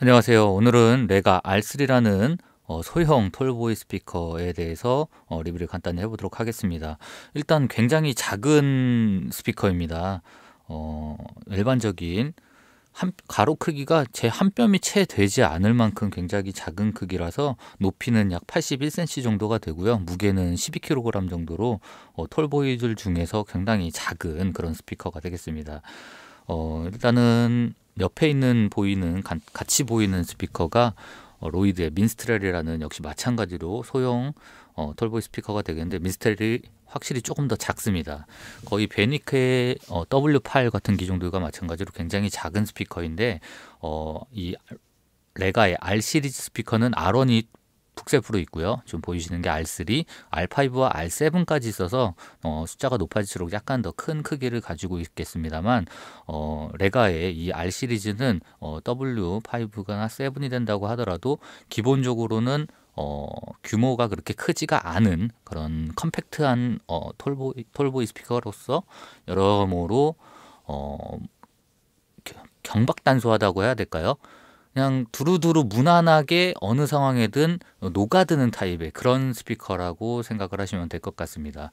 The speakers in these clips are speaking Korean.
안녕하세요. 오늘은 레가 R3라는 어, 소형 톨보이 스피커에 대해서 어, 리뷰를 간단히 해보도록 하겠습니다. 일단 굉장히 작은 스피커입니다. 어, 일반적인 한, 가로 크기가 제 한 뼘이 채 되지 않을 만큼 굉장히 작은 크기라서 높이는 약 81cm 정도가 되고요. 무게는 12kg 정도로 어, 톨보이들 중에서 굉장히 작은 그런 스피커가 되겠습니다. 일단은 옆에 있는 보이는 같이 보이는 스피커가 어, 로이드의 민스트렐이라는 역시 마찬가지로 소형 어, 톨보이 스피커가 되겠는데 민스트렐이 확실히 조금 더 작습니다. 거의 베니크의 어, W8 같은 기종들과 마찬가지로 굉장히 작은 스피커인데 어, 이 레가의 R 시리즈 스피커는 R1이 북셀 프로 있고요. 지금 보이시는 게 R3, R5와 R7까지 있어서 어, 숫자가 높아질수록 약간 더 큰 크기를 가지고 있겠습니다만 어, 레가의 이 R 시리즈는 어, W5나 7이 된다고 하더라도 기본적으로는 어, 규모가 그렇게 크지가 않은 그런 컴팩트한 어, 톨보이, 톨보이 스피커로서 여러모로 어, 경박단소하다고 해야 될까요? 그냥 두루두루 무난하게 어느 상황에든 녹아드는 타입의 그런 스피커라고 생각을 하시면 될 것 같습니다.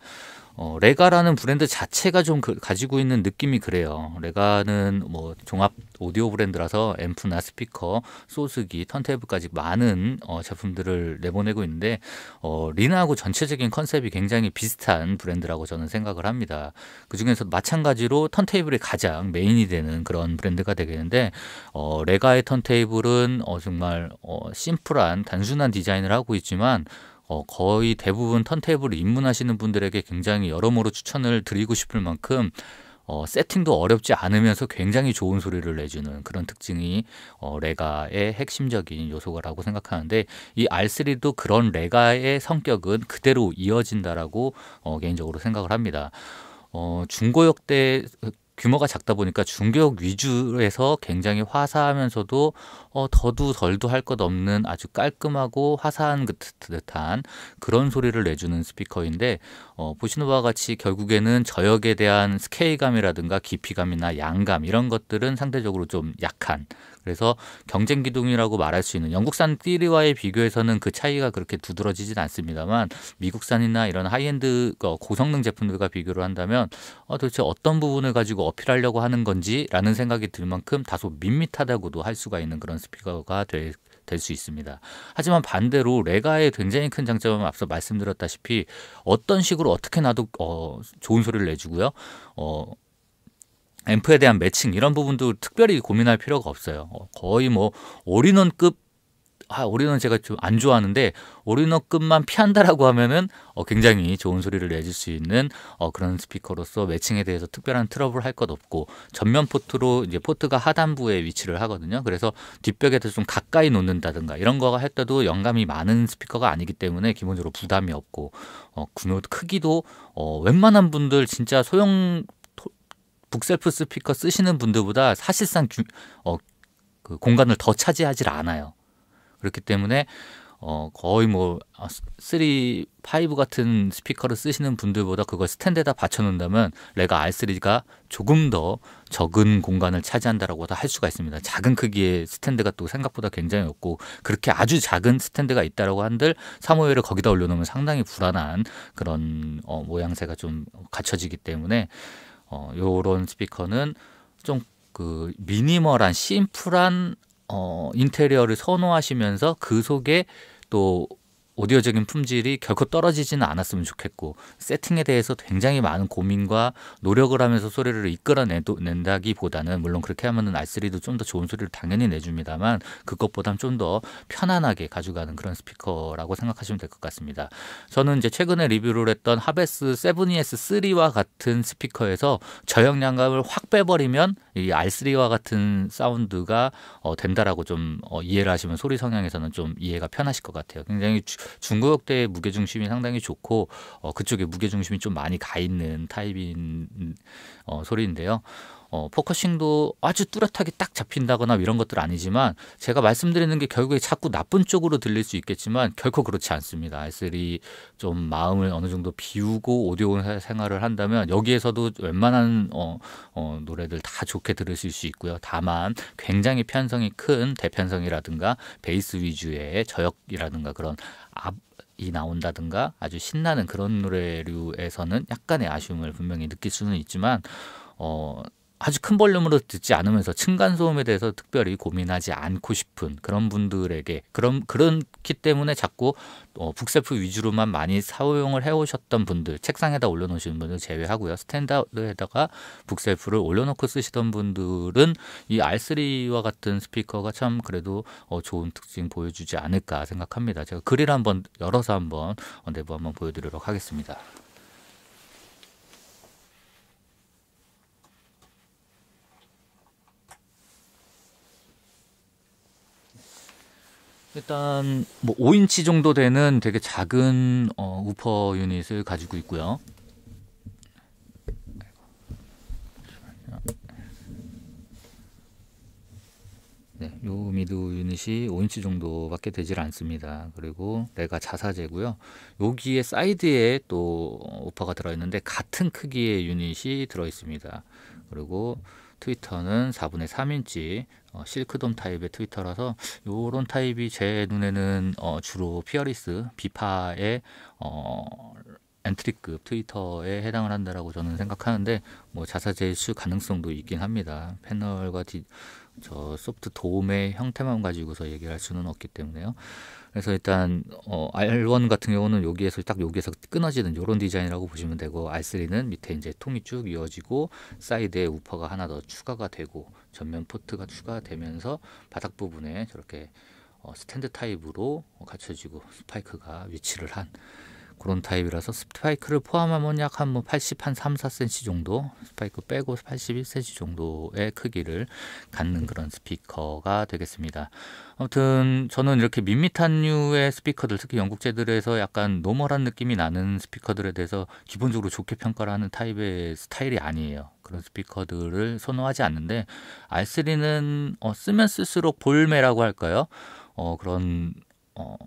어, 레가라는 브랜드 자체가 좀 그, 가지고 있는 느낌이 그래요. 레가는 뭐 종합 오디오 브랜드라서 앰프나 스피커, 소스기, 턴테이블까지 많은 어, 제품들을 내보내고 있는데 어, 리나하고 전체적인 컨셉이 굉장히 비슷한 브랜드라고 저는 생각을 합니다. 그 중에서 마찬가지로 턴테이블이 가장 메인이 되는 그런 브랜드가 되겠는데 어, 레가의 턴테이블은 어, 정말 어, 심플한 단순한 디자인을 하고 있지만 어, 거의 대부분 턴테이블을 입문하시는 분들에게 굉장히 여러모로 추천을 드리고 싶을 만큼 어, 세팅도 어렵지 않으면서 굉장히 좋은 소리를 내주는 그런 특징이 어, 레가의 핵심적인 요소라고 생각하는데 이 R3도 그런 레가의 성격은 그대로 이어진다라고 어, 개인적으로 생각을 합니다. 어, 중고역 대 규모가 작다 보니까 중개업 위주에서 굉장히 화사하면서도 어, 더도 덜도 할 것 없는 아주 깔끔하고 화사한 그 듯한 그런 소리를 내주는 스피커인데 어, 보시는 바와 같이 결국에는 저역에 대한 스케일감이라든가 깊이감이나 양감 이런 것들은 상대적으로 좀 약한 그래서 경쟁 기둥이라고 말할 수 있는 영국산 띠리와의 비교에서는그 차이가 그렇게 두드러지진 않습니다만 미국산이나 이런 하이엔드 어, 고성능 제품들과 비교를 한다면 어, 도대체 어떤 부분을 가지고 어필하려고 하는 건지라는 생각이 들 만큼 다소 밋밋하다고도 할 수가 있는 그런 스피커가 될 될수 있습니다. 하지만 반대로 레가의 굉장히 큰 장점은 앞서 말씀드렸다시피 어떤 식으로 어떻게 나도 어, 좋은 소리를 내주고요. 어, 앰프에 대한 매칭 이런 부분도 특별히 고민할 필요가 없어요. 어, 거의 뭐 올인원급 아, 오리는 제가 좀 안 좋아하는데 오리노끝만 피한다라고 하면은 어, 굉장히 좋은 소리를 내줄 수 있는 어, 그런 스피커로서 매칭에 대해서 특별한 트러블 할 것 없고 전면 포트로 이제 포트가 하단부에 위치를 하거든요. 그래서 뒷벽에 서좀 가까이 놓는다든가 이런 거가 할 때도 영감이 많은 스피커가 아니기 때문에 기본적으로 부담이 없고 어, 그 크기도 어, 웬만한 분들 진짜 소형 토, 북셀프 스피커 쓰시는 분들보다 사실상 규, 어, 그 공간을 더 차지하질 않아요. 그렇기 때문에 어 거의 뭐 3, 아, 5 같은 스피커를 쓰시는 분들보다 그걸 스탠드에다 받쳐놓는다면 레가 R3가 조금 더 적은 공간을 차지한다라고 도할 수가 있습니다. 작은 크기의 스탠드가 또 생각보다 굉장히 없고 그렇게 아주 작은 스탠드가 있다라고 한들 사무엘을 거기다 올려놓으면 상당히 불안한 그런 어, 모양새가 좀 갖춰지기 때문에 어, 요런 스피커는 좀 그 미니멀한 심플한 어, 인테리어를 선호하시면서 그 속에 또 오디오적인 품질이 결코 떨어지지는 않았으면 좋겠고 세팅에 대해서 굉장히 많은 고민과 노력을 하면서 소리를 이끌어낸다기보다는 물론 그렇게 하면은 i3도 좀 더 좋은 소리를 당연히 내줍니다만 그것보단 좀더 편안하게 가져가는 그런 스피커라고 생각하시면 될 것 같습니다. 저는 이제 최근에 리뷰를 했던 하베스 7ES3와 같은 스피커에서 저역량감을 확 빼버리면 이 R3와 같은 사운드가 어, 된다라고 좀 어, 이해를 하시면 소리 성향에서는 좀 이해가 편하실 것 같아요. 굉장히 중국대 무게 중심이 상당히 좋고 어, 그쪽에 무게 중심이 좀 많이 가 있는 타입인 음, 어, 소리인데요. 어, 포커싱도 아주 뚜렷하게 딱 잡힌다거나 뭐 이런 것들 아니지만 제가 말씀드리는 게 결국에 자꾸 나쁜 쪽으로 들릴 수 있겠지만 결코 그렇지 않습니다. S3 좀 마음을 어느 정도 비우고 오디오 생활을 한다면 여기에서도 웬만한 어, 어, 노래들 다 좋게 들으실 수 있고요. 다만 굉장히 편성이 큰 대편성이라든가 베이스 위주의 저역이라든가 그런 앞이 나온다든가 아주 신나는 그런 노래류에서는 약간의 아쉬움을 분명히 느낄 수는 있지만 어 아주 큰 볼륨으로 듣지 않으면서 층간 소음에 대해서 특별히 고민하지 않고 싶은 그런 분들에게 그런 그렇기 때문에 자꾸 어, 북셀프 위주로만 많이 사용을 해오셨던 분들 책상에다 올려놓으시는 분들 제외하고요 스탠다드에다가 북셀프를 올려놓고 쓰시던 분들은 이 R3와 같은 스피커가 참 그래도 어, 좋은 특징 보여주지 않을까 생각합니다. 제가 그릴 한번 열어서 한번 어, 내부 한번 보여드리도록 하겠습니다. 일단 뭐 5인치 정도 되는 되게 작은 어, 우퍼 유닛을 가지고 있고요. 네, 요 미드 유닛이 5인치 정도밖에 되질 않습니다. 그리고 내가 자사제고요. 여기에 사이드에 또우퍼가 들어있는데 같은 크기의 유닛이 들어있습니다. 그리고 트위터는 4분의 3인치 어, 실크돔 타입의 트위터라서 요런 타입이 제 눈에는 어, 주로 피어리스 비파의 어, 엔트리급 트위터에 해당을 한다라고 저는 생각하는데 뭐 자사 제수 가능성도 있긴 합니다. 패널과 디, 저 소프트 도움의 형태만 가지고서 얘기할 수는 없기 때문에요. 그래서 일단 어, R1 같은 경우는 여기에서 딱 여기에서 끊어지는 이런 디자인이라고 보시면 되고 R3는 밑에 이제 통이 쭉 이어지고 사이드에 우퍼가 하나 더 추가가 되고 전면 포트가 추가되면서 바닥 부분에 저렇게 어, 스탠드 타입으로 갖춰지고 스파이크가 위치를 한 그런 타입이라서 스파이크를 포함하면 약한 뭐 80, 한 3, 뭐 4cm 정도 스파이크 빼고 81cm 정도의 크기를 갖는 그런 스피커가 되겠습니다. 아무튼 저는 이렇게 밋밋한 류의 스피커들 특히 영국제들에서 약간 노멀한 느낌이 나는 스피커들에 대해서 기본적으로 좋게 평가를 하는 타입의 스타일이 아니에요. 그런 스피커들을 선호하지 않는데 R3는 어, 쓰면 쓸수록 볼매라고 할까요? 어, 그런 어,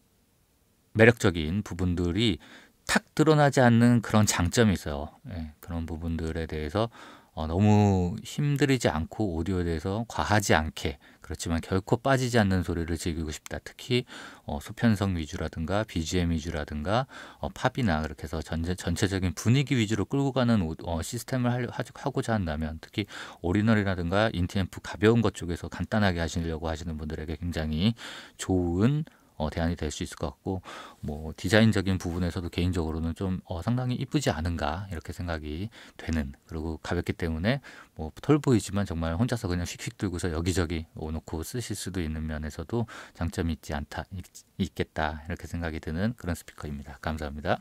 매력적인 부분들이 탁 드러나지 않는 그런 장점이 있어요. 예, 그런 부분들에 대해서 어, 너무 힘들이지 않고 오디오에 대해서 과하지 않게 그렇지만 결코 빠지지 않는 소리를 즐기고 싶다. 특히 어, 소편성 위주라든가 BGM 위주라든가 어, 팝이나 그렇게 해서 전체, 전체적인 분위기 위주로 끌고 가는 오, 어, 시스템을 하려, 하고자 한다면 특히 오리널이라든가 인티앰프 가벼운 것 쪽에서 간단하게 하시려고 하시는 분들에게 굉장히 좋은 어, 대안이 될 수 있을 것 같고 뭐 디자인적인 부분에서도 개인적으로는 좀 어, 상당히 이쁘지 않은가 이렇게 생각이 되는 그리고 가볍기 때문에 뭐 털보이지만 정말 혼자서 그냥 휙휙 들고서 여기저기 놓고 쓰실 수도 있는 면에서도 장점이 있지 않다 있, 있겠다 이렇게 생각이 드는 그런 스피커입니다. 감사합니다.